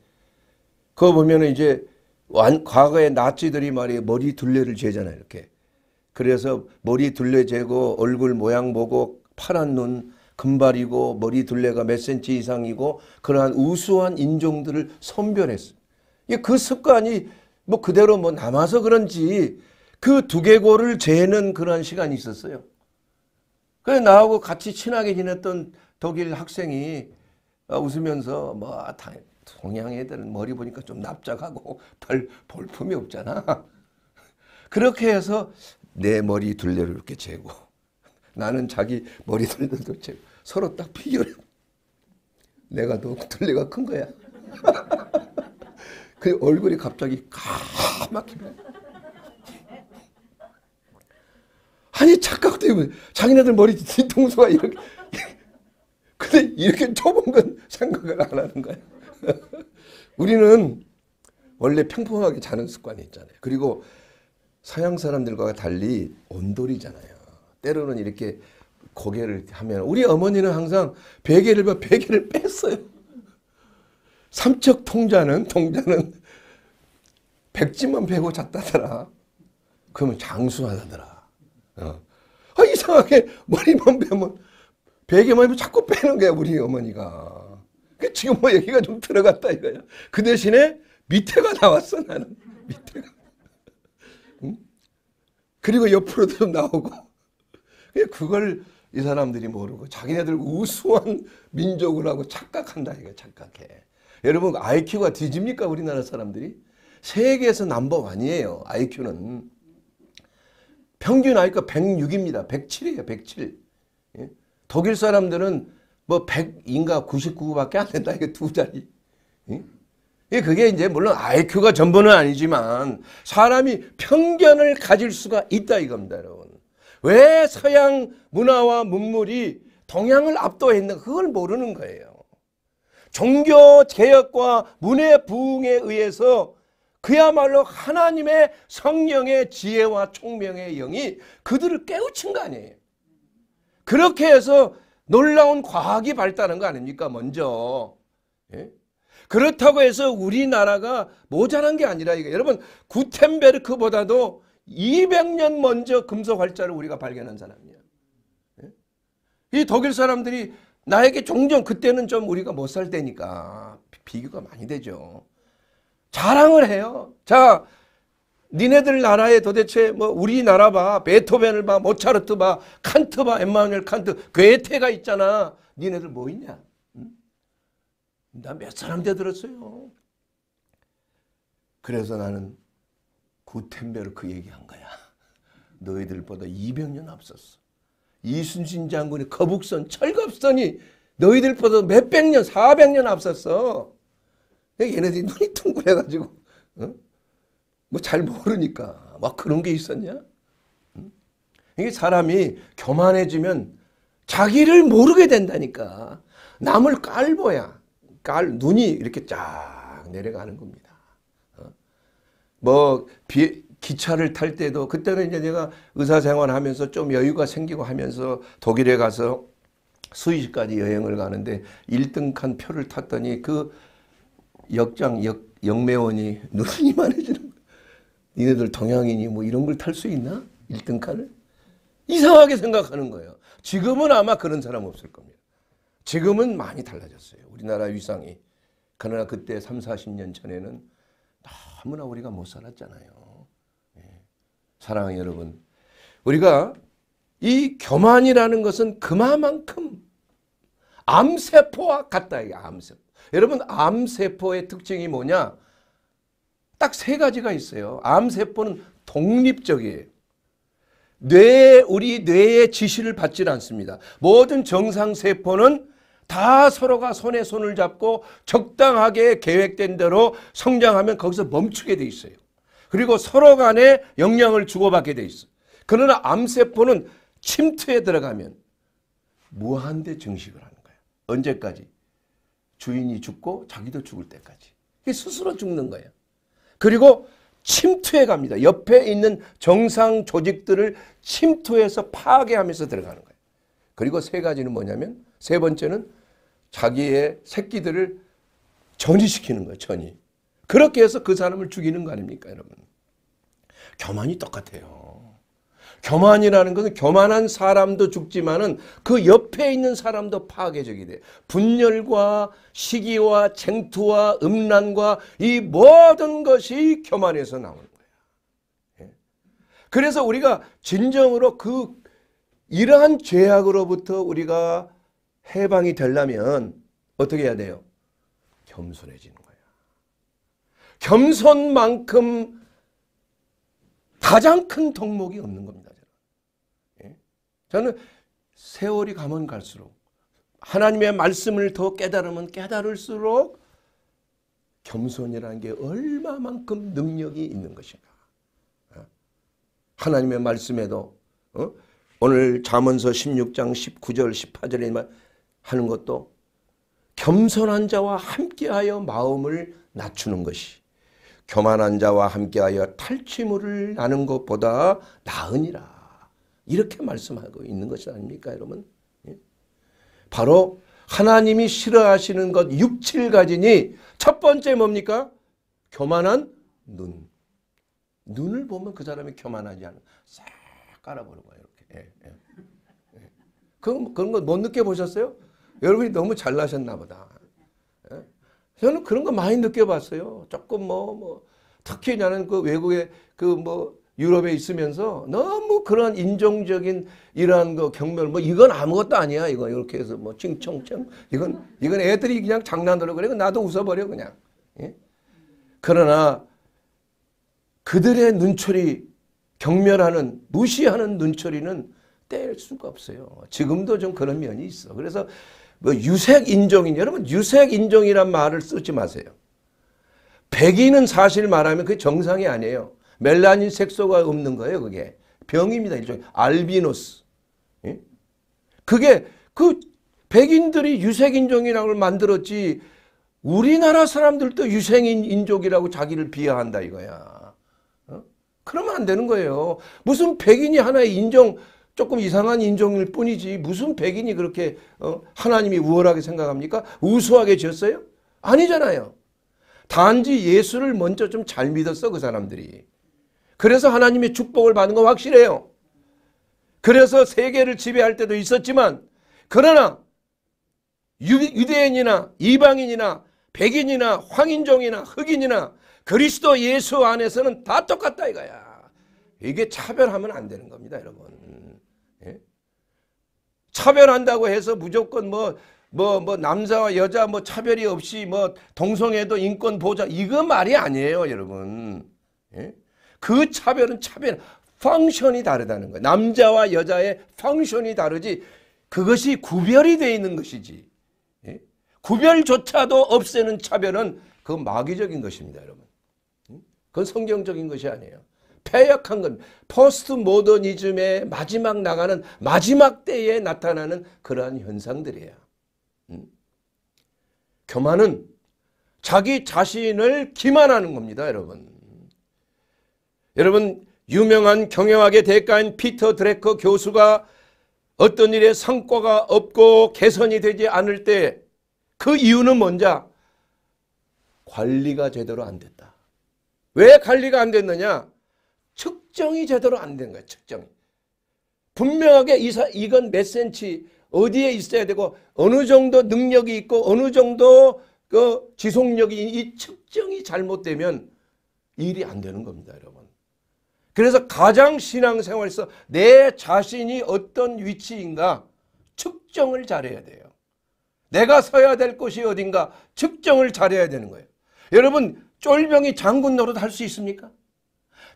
그거 보면 이제 과거에 나치들이 말이에요. 머리 둘레를 재잖아요. 이렇게. 그래서 머리 둘레 재고 얼굴 모양 보고 파란 눈 금발이고 머리 둘레가 몇 센치 이상이고 그러한 우수한 인종들을 선별했습니그 습관이 뭐 그대로 뭐 남아서 그런지 그 두개골을 재는 그런 시간이 있었어요. 그래 나하고 같이 친하게 지냈던 독일 학생이 어, 웃으면서 뭐 아, 동양 애들은 머리 보니까 좀 납작하고 <laughs> 별 볼품이 없잖아. 그렇게 해서 내 머리 둘레를 이렇게 재고 나는 자기 머리들도 채 서로 딱 비교를 내가 너 둘레가 큰 거야. <laughs> 그 얼굴이 갑자기 가막히 아니 착각도 이거 자기네들 머리 뒤통수가 이렇게 근데 이렇게 좁은 건 생각을 안 하는 거야. <laughs> 우리는 원래 평범하게 자는 습관이 있잖아요. 그리고 서양 사람들과 달리 온돌이잖아요. 때로는 이렇게 고개를 하면 우리 어머니는 항상 베개를 봐 베개를 뺐어요. 삼척 통자는 통자는 백지만 베고 잤다더라. 그러면 장수하다더라. 어. 아, 이상하게 머리만 베면 베개만 베면 자꾸 빼는 거야 우리 어머니가. 그 지금 뭐 얘기가 좀 들어갔다 이거야. 그 대신에 밑에가 나왔어 나는 밑에가. 응? 그리고 옆으로도 좀 나오고. 그걸 이 사람들이 모르고 자기네들 우수한 민족이라고 착각한다 이거 착각해. 여러분 IQ가 뒤집니까 우리나라 사람들이? 세계에서 남버 아니에요. IQ는 평균 IQ가 106입니다. 107이에요. 107. 예? 독일 사람들은 뭐 100인가 99밖에 안 된다. 이게 두 자리. 예? 예? 그게 이제 물론 IQ가 전부는 아니지만 사람이 편견을 가질 수가 있다 이겁니다. 여러분. 왜 서양 문화와 문물이 동양을 압도했는가 그걸 모르는 거예요. 종교 개혁과 문해 부흥에 의해서 그야말로 하나님의 성령의 지혜와 총명의 영이 그들을 깨우친 거 아니에요. 그렇게 해서 놀라운 과학이 발달한 거 아닙니까 먼저. 예? 그렇다고 해서 우리나라가 모자란 게 아니라 이거 여러분 구텐베르크보다도 200년 먼저 금속 활자를 우리가 발견한 사람이야. 예? 이 독일 사람들이 나에게 종종 그때는 좀 우리가 못 살 때니까 비교가 많이 되죠. 자랑을 해요. 자, 니네들 나라에 도대체 뭐 우리나라 봐, 베토벤을 봐, 모차르트 봐, 칸트 봐, 엠마누엘 칸트, 괴테가 있잖아. 니네들 뭐 있냐? 응? 나몇 사람 대 들었어요. 그래서 나는 구텐베르크 그 얘기한 거야. <laughs> 너희들보다 200년 앞섰어. 이순신 장군의 거북선, 철갑선이 너희들보다 몇백 년, 4 0년 앞섰어. 얘네들이 눈이 둥그래가지고, 어? 뭐잘 모르니까 막 그런 게 있었냐? 응? 이게 사람이 교만해지면 자기를 모르게 된다니까. 남을 깔보야. 깔, 눈이 이렇게 쫙 내려가는 겁니다. 뭐 비, 기차를 탈 때도 그때는 이제 내가 의사 생활하면서 좀 여유가 생기고 하면서 독일에 가서 스위스까지 여행을 가는데 1등 칸 표를 탔더니 그 역장 역 영매원이 <laughs> 눈이 만해지는 니네들 동양인이 뭐 이런 걸 탈 수 있나? 1등 칸을? 이상하게 생각하는 거예요. 지금은 아마 그런 사람 없을 겁니다. 지금은 많이 달라졌어요. 우리나라 위상이. 그러나 그때 3, 40년 전에는 너무나 우리가 못 살았잖아요. 예. 사랑하는 여러분, 우리가 이 교만이라는 것은 그만큼 암세포와 같다. 이게 암세포. 여러분 암세포의 특징이 뭐냐? 딱 세 가지가 있어요. 암세포는 독립적이에요. 뇌 우리 뇌의 지시를 받지 않습니다. 모든 정상세포는 다 서로가 손에 손을 잡고 적당하게 계획된 대로 성장하면 거기서 멈추게 돼 있어요. 그리고 서로 간에 영향을 주고받게 돼 있어. 요 그러나 암세포는 침투에 들어가면 무한대 증식을 하는 거야. 언제까지? 주인이 죽고 자기도 죽을 때까지. 스스로 죽는 거야. 그리고 침투해 갑니다. 옆에 있는 정상 조직들을 침투해서 파괴하면서 들어가는 거예요. 그리고 세 가지는 뭐냐면 세 번째는 자기의 새끼들을 전이시키는 거예요. 전이. 그렇게 해서 그 사람을 죽이는 거 아닙니까 여러분. 교만이 똑같아요. 교만이라는 것은 교만한 사람도 죽지만은 그 옆에 있는 사람도 파괴적이 돼 분열과 시기와 쟁투와 음란과 이 모든 것이 교만에서 나오는 거예 예? 그래서 우리가 진정으로 그 이러한 죄악으로부터 우리가 해방이 되려면 어떻게 해야 돼요? 겸손해지는 거야. 겸손만큼 가장 큰 덕목이 없는 겁니다. 예? 저는, 세월이 가면 갈수록 하나님의 말씀을 더 깨달으면 깨달을수록 겸손이라는 게 얼마만큼 능력이 있는 것인가. 예? 하나님의 말씀에도 어? 오늘 잠언서 16장 19절 18절에 하는 것도 겸손한 자와 함께하여 마음을 낮추는 것이 교만한 자와 함께하여 탈취물을 나는 것보다 나으니라. 이렇게 말씀하고 있는 것이 아닙니까 여러분? 예? 바로 하나님이 싫어하시는 것 6, 7가지니 첫 번째 뭡니까? 교만한 눈. 눈을 보면 그 사람이 교만하지 않아. 싹 깔아보는 거 이렇게. 예, 예. 그 그런 거 못 느껴보셨어요? 여러분이 너무 잘나셨나 보다. 예? 저는 그런 거 많이 느껴봤어요. 조금 뭐, 뭐, 특히 나는 그 외국에 그 뭐, 유럽에 있으면서 너무 그런 인종적인 이러한 거 경멸 뭐 이건 아무것도 아니야 이거 이렇게 해서 뭐 칭청청 이건 이건 애들이 그냥 장난으로 그래 나도 웃어버려 그냥 예? 그러나 그들의 눈초리 경멸하는 무시하는 눈초리는 뗄 수가 없어요 지금도 좀 그런 면이 있어 그래서 뭐 유색 인종인 여러분 유색 인종이란 말을 쓰지 마세요. 백인은 사실 말하면 그게 정상이 아니에요. 멜라닌 색소가 없는 거예요. 그게 병입니다. 일종의 알비노스. 예? 그게 그 백인들이 유색 인종이라고 만들었지 우리나라 사람들도 유색인 인종이라고 자기를 비하한다 이거야. 어? 그러면 안 되는 거예요. 무슨 백인이 하나의 인종 조금 이상한 인종일 뿐이지 무슨 백인이 그렇게 어, 하나님이 우월하게 생각합니까? 우수하게 지었어요? 아니잖아요. 단지 예수를 먼저 좀 잘 믿었어 그 사람들이. 그래서 하나님의 축복을 받는 건 확실해요. 그래서 세계를 지배할 때도 있었지만 그러나 유대인이나 이방인이나 백인이나 황인종이나 흑인이나 그리스도 예수 안에서는 다 똑같다 이거야. 이게 차별하면 안 되는 겁니다 여러분. 차별한다고 해서 무조건 뭐, 뭐, 뭐, 남자와 여자 뭐 차별이 없이 뭐 동성애도 인권 보좌, 이거 말이 아니에요, 여러분. 예? 그 차별은 차별, 펑션이 다르다는 거예요. 남자와 여자의 펑션이 다르지, 그것이 구별이 되어 있는 것이지. 예? 구별조차도 없애는 차별은 그 마귀적인 것입니다, 여러분. 예? 그건 성경적인 것이 아니에요. 폐역한건 포스트 모더니즘의 마지막 나가는 마지막 때에 나타나는 그러한 현상들이에요. 음. 교만은 자기 자신을 기만하는 겁니다. 여러분. 여러분 유명한 경영학의 대가인 피터 드레커 교수가 어떤 일에 성과가 없고 개선이 되지 않을 때 그 이유는 뭔지 관리가 제대로 안 됐다. 왜 관리가 안 됐느냐? 측정이 제대로 안 된 거예요. 측정이. 분명하게 이사, 이건 몇 센치 어디에 있어야 되고 어느 정도 능력이 있고 어느 정도 그 지속력이 이 측정이 잘못되면 일이 안 되는 겁니다. 여러분. 그래서 가장 신앙생활에서 내 자신이 어떤 위치인가 측정을 잘해야 돼요. 내가 서야 될 곳이 어딘가 측정을 잘해야 되는 거예요. 여러분 쫄병이 장군 노릇 할 수 있습니까?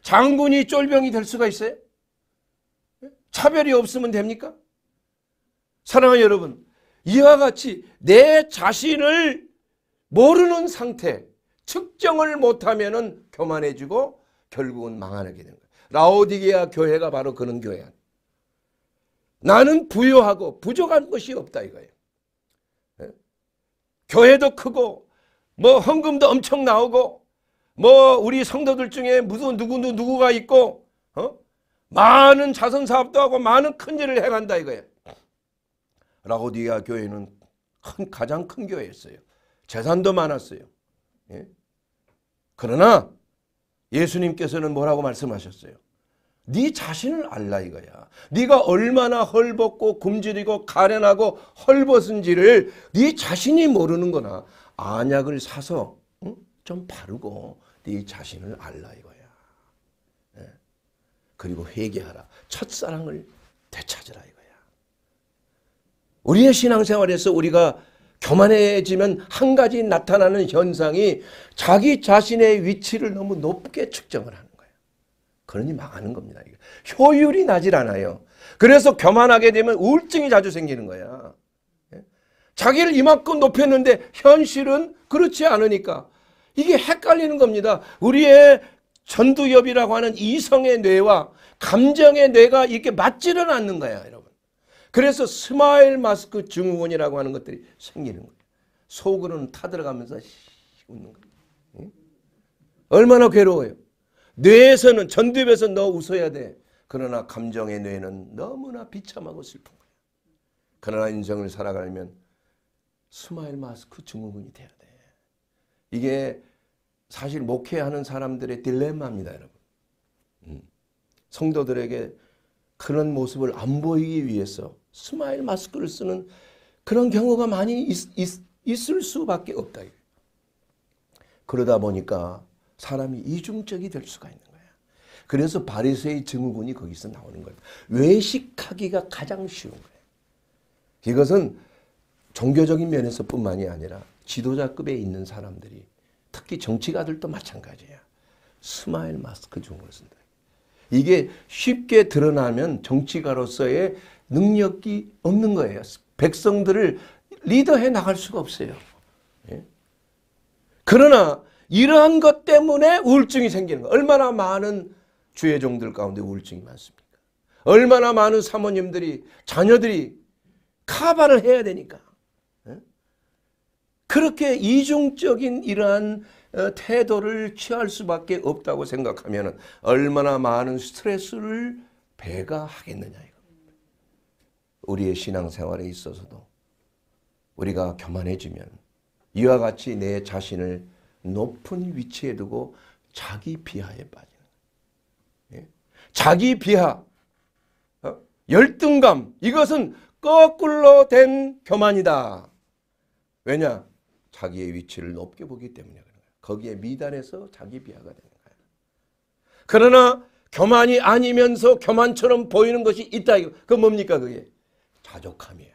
장군이 쫄병이 될 수가 있어요? 예? 차별이 없으면 됩니까? 사랑하는 여러분, 이와 같이 내 자신을 모르는 상태, 측정을 못하면 교만해지고 결국은 망하게 되는 거예요. 라오디게아 교회가 바로 그런 교회야. 나는 부유하고 부족한 것이 없다 이거예요. 예? 교회도 크고 뭐 헌금도 엄청 나오고 뭐 우리 성도들 중에 무슨 누구누 누구가 있고 어? 많은 자선 사업도 하고 많은 큰 일을 해간다 이거예요. 라고디아 교회는 큰 가장 큰 교회였어요. 재산도 많았어요. 예? 그러나 예수님께서는 뭐라고 말씀하셨어요? 네 자신을 알라 이거야. 네가 얼마나 헐벗고 굶주리고 가련하고 헐벗은지를 네 자신이 모르는거나 안약을 사서 응? 좀 바르고 네 자신을 알라 이거야. 예. 그리고 회개하라. 첫사랑을 되찾으라 이거야. 우리의 신앙생활에서 우리가 교만해지면 한 가지 나타나는 현상이 자기 자신의 위치를 너무 높게 측정을 하는 거예요. 그러니 망하는 겁니다. 효율이 나질 않아요. 그래서 교만하게 되면 우울증이 자주 생기는 거야. 예. 자기를 이만큼 높였는데 현실은 그렇지 않으니까 이게 헷갈리는 겁니다. 우리의 전두엽이라고 하는 이성의 뇌와 감정의 뇌가 이렇게 맞지는 않는 거야, 여러분. 그래서 스마일 마스크 증후군이라고 하는 것들이 생기는 거예요. 속으로는 타들어가면서 웃는 거예요. 얼마나 괴로워요. 뇌에서는 전두엽에서 너 웃어야 돼. 그러나 감정의 뇌는 너무나 비참하고 슬픈 거예요. 그러나 인생을 살아가면 스마일 마스크 증후군이 돼야 돼. 이게 사실 목회하는 사람들의 딜레마입니다, 여러분. 음. 성도들에게 그런 모습을 안 보이기 위해서 스마일 마스크를 쓰는 그런 경우가 많이 있, 있을 수밖에 없다. 그러다 보니까 사람이 이중적이 될 수가 있는 거야. 그래서 바리새의 증후군이 거기서 나오는 거예 외식하기가 가장 쉬운 거예 이것은 종교적인 면에서뿐만이 아니라 지도자급에 있는 사람들이 특히 정치가들도 마찬가지야. 스마일 마스크 중으로 쓴다. 이게 쉽게 드러나면 정치가로서의 능력이 없는 거예요. 백성들을 리더해 나갈 수가 없어요. 예? 그러나 이러한 것 때문에 우울증이 생기는 거 얼마나 많은 주의 종들 가운데 우울증이 많습니까? 얼마나 많은 사모님들이 자녀들이 카바를 해야 되니까 그렇게 이중적인 이러한 어, 태도를 취할 수밖에 없다고 생각하면 얼마나 많은 스트레스를 배가하겠느냐 우리의 신앙생활에 있어서도 우리가 교만해지면 이와 같이 내 자신을 높은 위치에 두고 자기 비하에 빠지는 예? 자기 비하, 어, 열등감 이것은 거꾸로 된 교만이다. 왜냐? 자기의 위치를 높게 보기 때문에 그런 거예요. 거기에 미단해서 자기 비하가 되는 거예요. 그러나 교만이 아니면서 교만처럼 보이는 것이 있다. 그 뭡니까 그게? 자족함이야.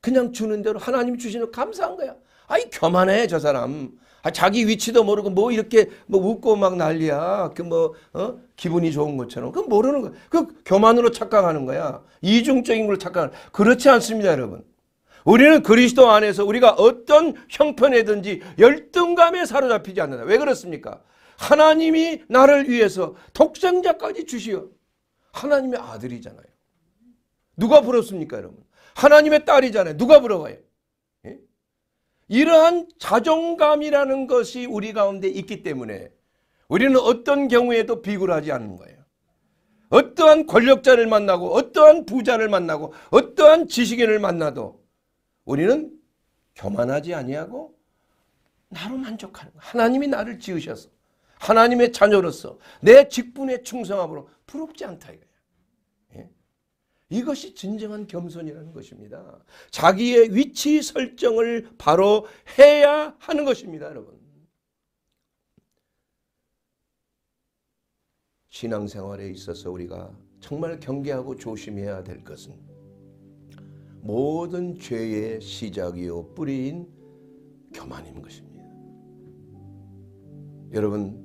그냥 주는 대로 하나님 주시는 감사한 거야. 아이 교만해 저 사람. 아, 자기 위치도 모르고 뭐 이렇게 뭐 웃고 막 난리야. 그뭐 어? 기분이 좋은 것처럼. 그 모르는 거그 교만으로 착각하는 거야. 이중적인 걸착각 그렇지 않습니다 여러분. 우리는 그리스도 안에서 우리가 어떤 형편에든지 열등감에 사로잡히지 않는다. 왜 그렇습니까? 하나님이 나를 위해서 독생자까지 주시어. 하나님의 아들이잖아요. 누가 부럽습니까, 여러분? 하나님의 딸이잖아요. 누가 부러워요? 예? 이러한 자존감이라는 것이 우리 가운데 있기 때문에 우리는 어떤 경우에도 비굴하지 않는 거예요. 어떠한 권력자를 만나고 어떠한 부자를 만나고 어떠한 지식인을 만나도 우리는 교만하지 아니하고 나로 만족하는 거. 하나님이 나를 지으셔서 하나님의 자녀로서 내 직분의 충성함으로 부럽지 않다 이거야. 예? 이것이 진정한 겸손이라는 것입니다. 자기의 위치 설정을 바로 해야 하는 것입니다, 여러분. 신앙생활에 있어서 우리가 정말 경계하고 조심해야 될 것은 모든 죄의 시작이요 뿌리인 교만인 것입니다. 여러분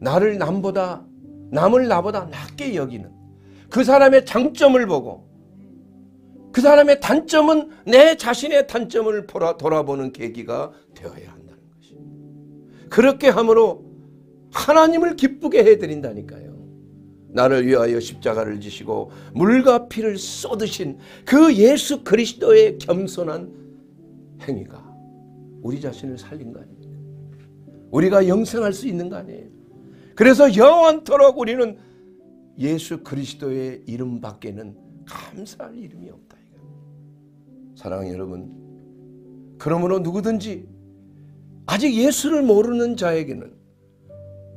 나를 남보다 남을 나보다 낮게 여기는 그 사람의 장점을 보고 그 사람의 단점은 내 자신의 단점을 돌아보는 계기가 되어야 한다는 것입니다. 그렇게 함으로 하나님을 기쁘게 해드린다니까요. 나를 위하여 십자가를 지시고 물과 피를 쏟으신 그 예수 그리스도의 겸손한 행위가 우리 자신을 살린 거 아닙니까? 우리가 영생할 수 있는 거 아니에요? 그래서 영원토록 우리는 예수 그리스도의 이름 밖에는 감사할 이름이 없다. 사랑 여러분, 그러므로 누구든지 아직 예수를 모르는 자에게는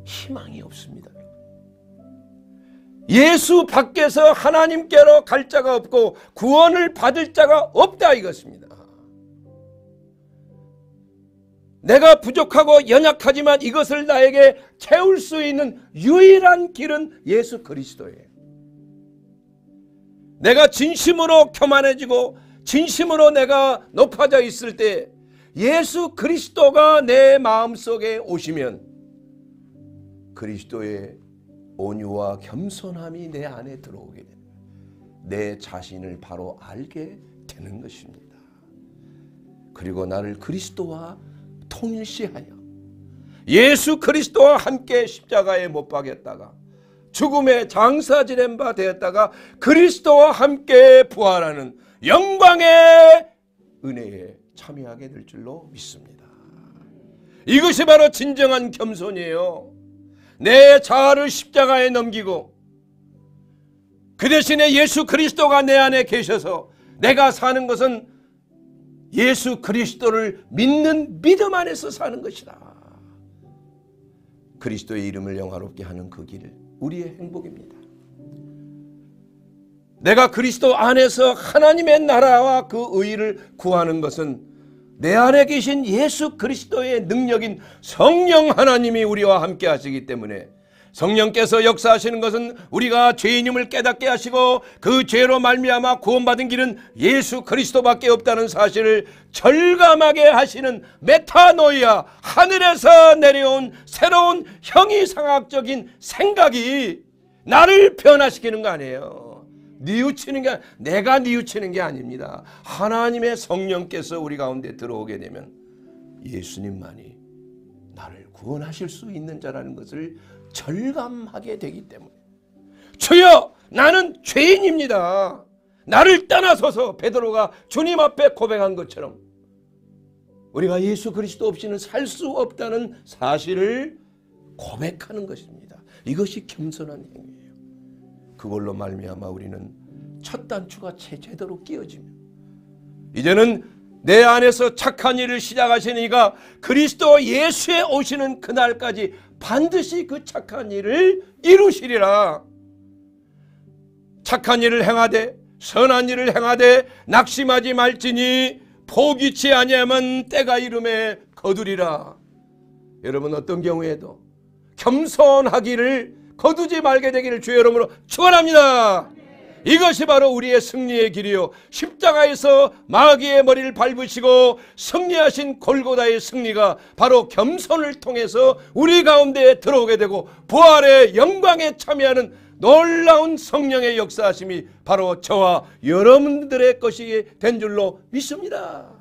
희망이 없습니다. 예수 밖에서 하나님께로 갈 자가 없고 구원을 받을 자가 없다 이것입니다. 내가 부족하고 연약하지만 이것을 나에게 채울 수 있는 유일한 길은 예수 그리스도예요. 내가 진심으로 교만해지고 진심으로 내가 높아져 있을 때 예수 그리스도가 내 마음속에 오시면 그리스도의 온유와 겸손함이 내 안에 들어오게 됩니다. 내 자신을 바로 알게 되는 것입니다. 그리고 나를 그리스도와 통일시하여 예수 그리스도와 함께 십자가에 못 박였다가 죽음의 장사 지낸 바 되었다가 그리스도와 함께 부활하는 영광의 은혜에 참여하게 될 줄로 믿습니다. 이것이 바로 진정한 겸손이에요. 내 자아를 십자가에 넘기고 그 대신에 예수 그리스도가 내 안에 계셔서 내가 사는 것은 예수 그리스도를 믿는 믿음 안에서 사는 것이다. 그리스도의 이름을 영화롭게 하는 그 길, 을 우리의 행복입니다. 내가 그리스도 안에서 하나님의 나라와 그 의의를 구하는 것은 내 안에 계신 예수 그리스도의 능력인 성령 하나님이 우리와 함께 하시기 때문에 성령께서 역사하시는 것은 우리가 죄인임을 깨닫게 하시고 그 죄로 말미암아 구원받은 길은 예수 그리스도밖에 없다는 사실을 절감하게 하시는 메타노이아 하늘에서 내려온 새로운 형이상학적인 생각이 나를 변화시키는 거 아니에요. 뉘우치는 게 내가 뉘우치는 게 아닙니다. 하나님의 성령께서 우리 가운데 들어오게 되면 예수님만이 나를 구원하실 수 있는 자라는 것을 절감하게 되기 때문에 주여 나는 죄인입니다. 나를 떠나서서 베드로가 주님 앞에 고백한 것처럼 우리가 예수 그리스도 없이는 살 수 없다는 사실을 고백하는 것입니다. 이것이 겸손한 행위. 그걸로 말미암아 우리는 첫 단추가 제대로 끼어지며 이제는 내 안에서 착한 일을 시작하시니까 그리스도 예수에 오시는 그날까지 반드시 그 착한 일을 이루시리라. 착한 일을 행하되 선한 일을 행하되 낙심하지 말지니 포기치 아니하면 때가 이름에 거두리라. 여러분 어떤 경우에도 겸손하기를 거두지 말게 되기를 주의 이름으로 축원합니다. 이것이 바로 우리의 승리의 길이요 십자가에서 마귀의 머리를 밟으시고 승리하신 골고다의 승리가 바로 겸손을 통해서 우리 가운데 들어오게 되고 부활의 영광에 참여하는 놀라운 성령의 역사하심이 바로 저와 여러분들의 것이 된 줄로 믿습니다.